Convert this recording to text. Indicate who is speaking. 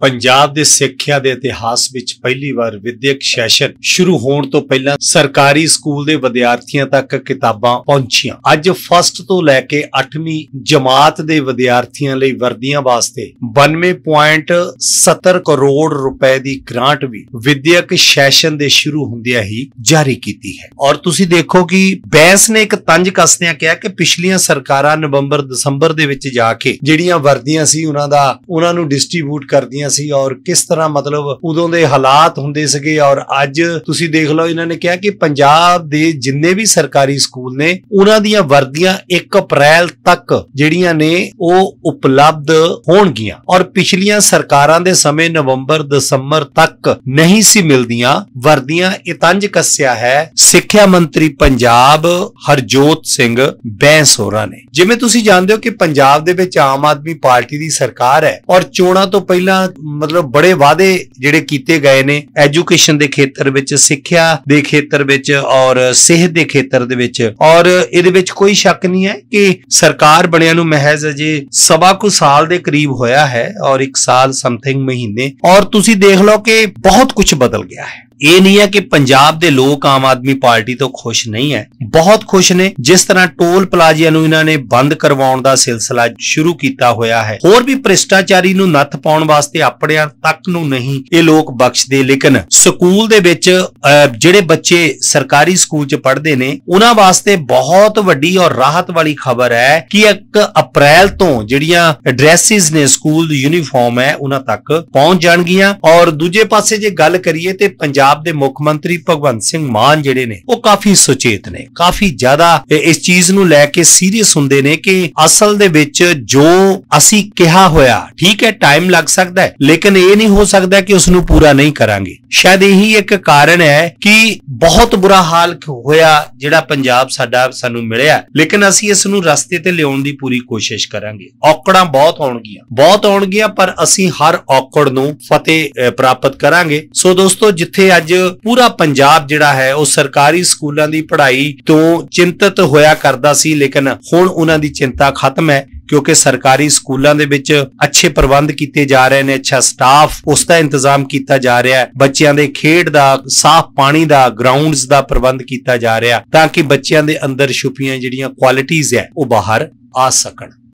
Speaker 1: ਪੰਜਾਬ ਦੇ ਸਿੱਖਿਆ ਦੇ ਇਤਿਹਾਸ ਵਿੱਚ ਪਹਿਲੀ ਵਾਰ ਵਿਦਿਅਕ ਸੈਸ਼ਨ ਸ਼ੁਰੂ ਹੋਣ ਤੋਂ ਪਹਿਲਾਂ ਸਰਕਾਰੀ ਸਕੂਲ ਦੇ ਵਿਦਿਆਰਥੀਆਂ ਤੱਕ ਕਿਤਾਬਾਂ ਪਹੁੰਚੀਆਂ ਅੱਜ ਫਸਟ ਤੋਂ ਲੈ ਕੇ 8ਵੀਂ ਜਮਾਤ ਦੇ ਵਿਦਿਆਰਥੀਆਂ ਲਈ ਵਰਦੀਆਂ ਵਾਸਤੇ 92.70 ਕਰੋੜ ਰੁਪਏ ਦੀ ਗ੍ਰਾਂਟ ਵੀ ਵਿਦਿਅਕ ਸੈਸ਼ਨ ਦੇ ਸ਼ੁਰੂ ਹੁੰਦਿਆਂ ਹੀ ਜਾਰੀ ਕੀਤੀ ਹੈ ਔਰ ਤੁਸੀਂ ਦੇਖੋ ਕਿ ਬੈਂਸ ਨੇ ਇੱਕ ਤੰਜ ਕੱਸਦਿਆਂ ਕਿਹਾ ਕਿ ਪਿਛਲੀਆਂ ਸਰਕਾਰਾਂ ਨਵੰਬਰ ਦਸੰਬਰ ਦੇ ਵਿੱਚ ਜਾ ਕੇ ਜਿਹੜੀਆਂ ਵਰਦੀਆਂ ਸੀ ਉਹਨਾਂ ਦਾ ਉਹਨਾਂ ਨੂੰ ਡਿਸਟ੍ਰੀਬਿਊਟ ਕਰਦੀਆਂ ਸੀ ਔਰ ਕਿਸ ਤਰ੍ਹਾਂ ਮਤਲਬ ਉਦੋਂ ਦੇ ਹਾਲਾਤ ਹੁੰਦੇ ਸੀਗੇ ਔਰ ਅੱਜ ਤੁਸੀਂ ਦੇਖ ਲਓ ਇਹਨਾਂ ਨੇ ਕਿਹਾ ਕਿ ਪੰਜਾਬ ਦੇ ਜਿੰਨੇ ਵੀ ਸਰਕਾਰੀ ਸਕੂਲ ਨੇ ਉਹਨਾਂ ਦੀਆਂ ਵਰਦੀਆਂ 1 ਅਪ੍ਰੈਲ ਤੱਕ ਜਿਹੜੀਆਂ ਨੇ ਉਹ ਉਪਲਬਧ ਹੋਣਗੀਆਂ ਔਰ ਪਿਛਲੀਆਂ ਸਰਕਾਰਾਂ ਦੇ ਸਮੇਂ ਨਵੰਬਰ ਦਸੰਬਰ ਤੱਕ ਨਹੀਂ ਸੀ ਮਿਲਦੀਆਂ ਵਰਦੀਆਂ ਇਹ ਤੰਜ ਕੱਸਿਆ ਹੈ ਸਿੱਖਿਆ ਮੰਤਰੀ ਪੰਜਾਬ ਹਰਜੋਤ ਸਿੰਘ ਬੈਂਸ ਹੋਰਾਂ ਨੇ ਜਿਵੇਂ ਤੁਸੀਂ ਜਾਣਦੇ ਹੋ ਕਿ ਪੰਜਾਬ ਦੇ ਵਿੱਚ ਆਮ ਆਦਮੀ ਪਾਰਟੀ ਦੀ ਸਰਕਾਰ ਹੈ ਔਰ ਚੋਣਾਂ ਤੋਂ ਪਹਿਲਾਂ ਮਤਲਬ ਬੜੇ ਵਾਅਦੇ ਜਿਹੜੇ ਕੀਤੇ ਗਏ ਨੇ ਐਜੂਕੇਸ਼ਨ ਦੇ ਖੇਤਰ ਵਿੱਚ ਸਿੱਖਿਆ ਦੇ ਖੇਤਰ ਵਿੱਚ ਔਰ ਸਿਹਤ ਦੇ ਖੇਤਰ ਦੇ ਵਿੱਚ ਔਰ ਇਹਦੇ ਵਿੱਚ ਕੋਈ ਸ਼ੱਕ ਨਹੀਂ ਹੈ ਕਿ ਸਰਕਾਰ ਬਣਿਆ ਨੂੰ ਮਹਿਜ਼ ਅਜੇ ਸਵਾ ਕੁ ਸਾਲ ਦੇ ਕਰੀਬ ਹੋਇਆ ਹੈ ਔਰ 1 ਸਾਲ ਸਮਥਿੰਗ ਮਹੀਨੇ ਔਰ ਤੁਸੀਂ ਦੇਖ ਲਓ ਕਿ ਬਹੁਤ ਕੁਝ ਬਦਲ ਗਿਆ ਹੈ ਇਹ ਨਹੀਂ ਹੈ ਕਿ ਪੰਜਾਬ ਦੇ ਲੋਕ ਆਮ ਆਦਮੀ ਪਾਰਟੀ ਤੋਂ ਖੁਸ਼ ਨਹੀਂ ਹੈ ਬਹੁਤ ਖੁਸ਼ ਨੇ ਜਿਸ ਤਰ੍ਹਾਂ ਟੋਲ ਪਲਾਜ਼ਿਆਂ ਨੂੰ ਇਹਨਾਂ ਨੇ ਬੰਦ ਕਰਵਾਉਣ ਦਾ ਸਿਲਸਿਲਾ ਸ਼ੁਰੂ ਕੀਤਾ ਹੋਇਆ ਹੈ ਹੋਰ ਵੀ ਭ੍ਰਿਸ਼ਟਾਚਾਰੀ ਨੂੰ ਨੱਥ ਪਾਉਣ ਵਾਸਤੇ ਆਪਣਿਆਂ ਤੱਕ ਨੂੰ ਨਹੀਂ ਇਹ ਲੋਕ ਬਖਸ਼ਦੇ ਲੇਕਿਨ ਸਕੂਲ ਦੇ ਵਿੱਚ ਜਿਹੜੇ ਬੱਚੇ ਸਰਕਾਰੀ ਸਕੂਲ 'ਚ ਪੜ੍ਹਦੇ ਨੇ ਉਹਨਾਂ ਵਾਸਤੇ ਬਹੁਤ ਵੱਡੀ ਔਰ ਰਾਹਤ ਵਾਲੀ ਖਬਰ ਹੈ ਕਿ 1 ਅਪ੍ਰੈਲ ਤੋਂ ਜਿਹੜੀਆਂ ਐਡਰੈਸਿਸ ਨੇ ਸਕੂਲ ਦੀ ਯੂਨੀਫਾਰਮ ਹੈ ਉਹਨਾਂ ਤੱਕ ਪਹੁੰਚ ਜਾਣਗੀਆਂ ਔਰ ਦੂਜੇ ਪਾਸੇ ਜੇ ਗੱਲ ਕਰੀਏ ਤੇ ਪੰਜਾਬ ਪੰਜਾਬ ਦੇ ਮੁੱਖ ਮੰਤਰੀ ਭਗਵੰਤ ਸਿੰਘ ਮਾਨ ਜਿਹੜੇ ਨੇ ਉਹ ਕਾਫੀ ਸੁਚੇਤ ਨੇ ਕਾਫੀ ਜ਼ਿਆਦਾ ਇਸ ਚੀਜ਼ ਨੂੰ ਲੈ ਕੇ ਸੀਰੀਅਸ ਹੁੰਦੇ ਨੇ ਕਿ ਅਸਲ ਦੇ ਵਿੱਚ ਜੋ ਅਸੀਂ ਕਿਹਾ ਹੋਇਆ ਠੀਕ ਹੈ ਟਾਈਮ ਲੱਗ ਸਕਦਾ ਹੈ ਲੇਕਿਨ ਇਹ ਨਹੀਂ ਹੋ ਸਕਦਾ ਕਿ ਉਸ ਨੂੰ ਪੂਰਾ ਨਹੀਂ ਕਰਾਂਗੇ ਸ਼ਾਇਦ ਇਹੀ ਇੱਕ ਕਾਰਨ ਹੈ ਕਿ ਬਹੁਤ ਬੁਰਾ ਹਾਲ ਹੋਇਆ ਜਿਹੜਾ ਪੰਜਾਬ ਸਾਡਾ ਸਾਨੂੰ ਮਿਲਿਆ ਲੇਕਿਨ ਅਸੀਂ ਇਸ ਨੂੰ ਰਸਤੇ ਤੇ ਲਿਆਉਣ ਦੀ ਪੂਰੀ ਕੋਸ਼ਿਸ਼ ਕਰਾਂਗੇ ਔਕੜਾਂ ਬਹੁਤ ਆਉਣਗੀਆਂ ਬਹੁਤ ਆਉਣਗੀਆਂ ਪਰ ਅਸੀਂ ਹਰ ਔਕੜ ਨੂੰ ਫਤਿਹ ਪ੍ਰਾਪਤ ਕਰਾਂਗੇ ਸੋ ਦੋਸਤੋ ਜਿੱਥੇ ਅੱਜ ਪੂਰਾ ਪੰਜਾਬ ਜਿਹੜਾ ਹੈ ਉਹ ਸਰਕਾਰੀ ਸਕੂਲਾਂ ਦੀ ਪੜ੍ਹਾਈ ਤੋਂ ਚਿੰਤਤ ਹੋਇਆ ਕਰਦਾ ਸੀ ਲੇਕਿਨ ਹੁਣ ਉਹਨਾਂ ਦੀ ਚਿੰਤਾ ਖਤਮ ਹੈ ਕਿਉਂਕਿ ਸਰਕਾਰੀ ਸਕੂਲਾਂ ਦੇ ਵਿੱਚ ਅੱਛੇ ਪ੍ਰਬੰਧ ਕੀਤੇ ਜਾ ਰਹੇ ਨੇ ਅੱਛਾ ਸਟਾਫ ਉਸ ਦਾ ਇੰਤਜ਼ਾਮ ਕੀਤਾ ਜਾ ਰਿਹਾ ਹੈ ਬੱਚਿਆਂ ਦੇ ਖੇਡ ਦਾ ਸਾਫ਼ ਪਾਣੀ ਦਾ ਗਰਾਊਂਡਸ ਦਾ ਪ੍ਰਬੰਧ ਕੀਤਾ ਜਾ ਰਿਹਾ ਤਾਂ ਕਿ ਬੱਚਿਆਂ ਦੇ ਅੰਦਰ ਛੁਪੀਆਂ ਜਿਹੜੀਆਂ ਕੁਆਲਿਟੀਆਂ ਹੈ ਉਹ ਬਾਹਰ ਆ ਸਕਣ